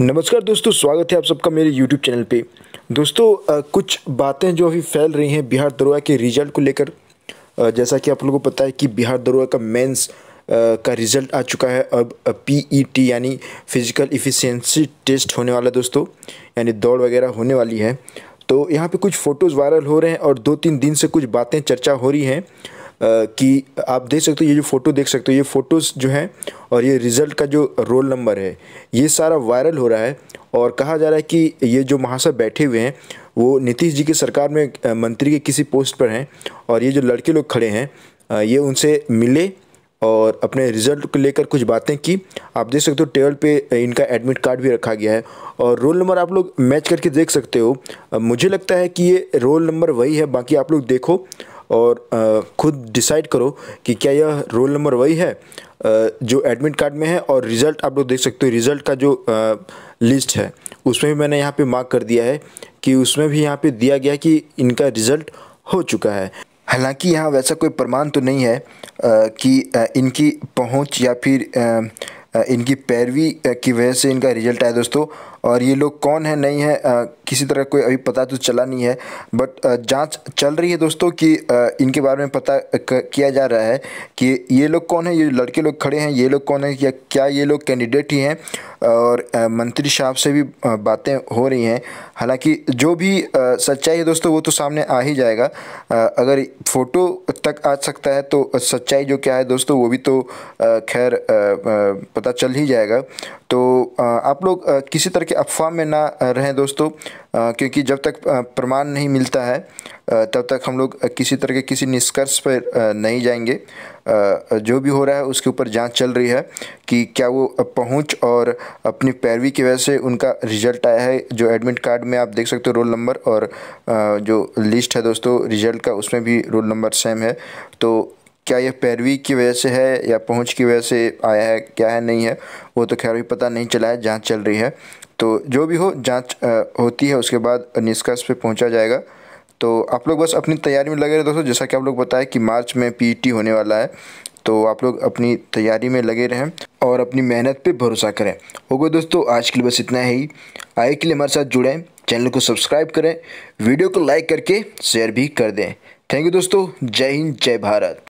नमस्कार दोस्तों स्वागत है आप सबका मेरे YouTube चैनल पे दोस्तों कुछ बातें जो अभी फैल रही हैं बिहार दरोगा के रिज़ल्ट को लेकर जैसा कि आप लोगों को पता है कि बिहार दरोगा का मेंस का रिज़ल्ट आ चुका है अब पीईटी e यानी फिज़िकल इफ़िशेंसी टेस्ट होने वाला दोस्तों यानी दौड़ वगैरह होने वाली है तो यहाँ पर कुछ फ़ोटोज़ वायरल हो रहे हैं और दो तीन दिन से कुछ बातें चर्चा हो रही हैं कि आप देख सकते हो ये जो फ़ोटो देख सकते हो ये फ़ोटोज़ जो हैं और ये रिज़ल्ट का जो रोल नंबर है ये सारा वायरल हो रहा है और कहा जा रहा है कि ये जो महासभ बैठे हुए हैं वो नीतीश जी की सरकार में मंत्री के किसी पोस्ट पर हैं और ये जो लड़के लोग खड़े हैं ये उनसे मिले और अपने रिजल्ट को लेकर कुछ बातें की आप देख सकते हो टेबल पे इनका एडमिट कार्ड भी रखा गया है और रोल नंबर आप लोग मैच करके देख सकते हो मुझे लगता है कि ये रोल नंबर वही है बाकी आप लोग देखो और ख़ुद डिसाइड करो कि क्या यह रोल नंबर वही है जो एडमिट कार्ड में है और रिज़ल्ट आप लोग देख सकते हो रिज़ल्ट का जो लिस्ट है उसमें भी मैंने यहाँ पे मार्क कर दिया है कि उसमें भी यहाँ पे दिया गया कि इनका रिज़ल्ट हो चुका है हालांकि यहाँ वैसा कोई प्रमाण तो नहीं है कि इनकी पहुँच या फिर इनकी पैरवी की वजह से इनका रिजल्ट आया दोस्तों और ये लोग कौन है नहीं है किसी तरह कोई अभी पता तो चला नहीं है बट जांच चल रही है दोस्तों कि इनके बारे में पता किया जा रहा है कि ये लोग कौन है ये लड़के लोग खड़े हैं ये लोग कौन है या क्या ये लोग कैंडिडेट ही हैं और मंत्री साहब से भी बातें हो रही हैं हालांकि जो भी सच्चाई है दोस्तों वो तो सामने आ ही जाएगा अगर फ़ोटो तक आ सकता है तो सच्चाई जो क्या है दोस्तों वो भी तो खैर पता पता चल ही जाएगा तो आप लोग किसी तरह के अफवाह में ना रहें दोस्तों क्योंकि जब तक प्रमाण नहीं मिलता है तब तक हम लोग किसी तरह के किसी निष्कर्ष पर नहीं जाएंगे जो भी हो रहा है उसके ऊपर जांच चल रही है कि क्या वो पहुंच और अपनी पैरवी की वजह से उनका रिजल्ट आया है जो एडमिट कार्ड में आप देख सकते हो रोल नंबर और जो लिस्ट है दोस्तों रिजल्ट का उसमें भी रोल नंबर सेम है तो क्या यह पैरवी की वजह से है या पहुंच की वजह से आया है क्या है नहीं है वो तो खैर भी पता नहीं चला है जांच चल रही है तो जो भी हो जांच होती है उसके बाद निष्कर्ष पे पहुंचा जाएगा तो आप लोग बस अपनी तैयारी में लगे रहे दोस्तों जैसा कि आप लोग बताए कि मार्च में पीईटी e होने वाला है तो आप लोग अपनी तैयारी में लगे रहें और अपनी मेहनत पे भरोसा करें हो गए दोस्तों आज के लिए बस इतना ही आए के लिए हमारे साथ जुड़ें चैनल को सब्सक्राइब करें वीडियो को लाइक करके शेयर भी कर दें थैंक यू दोस्तों जय हिंद जय भारत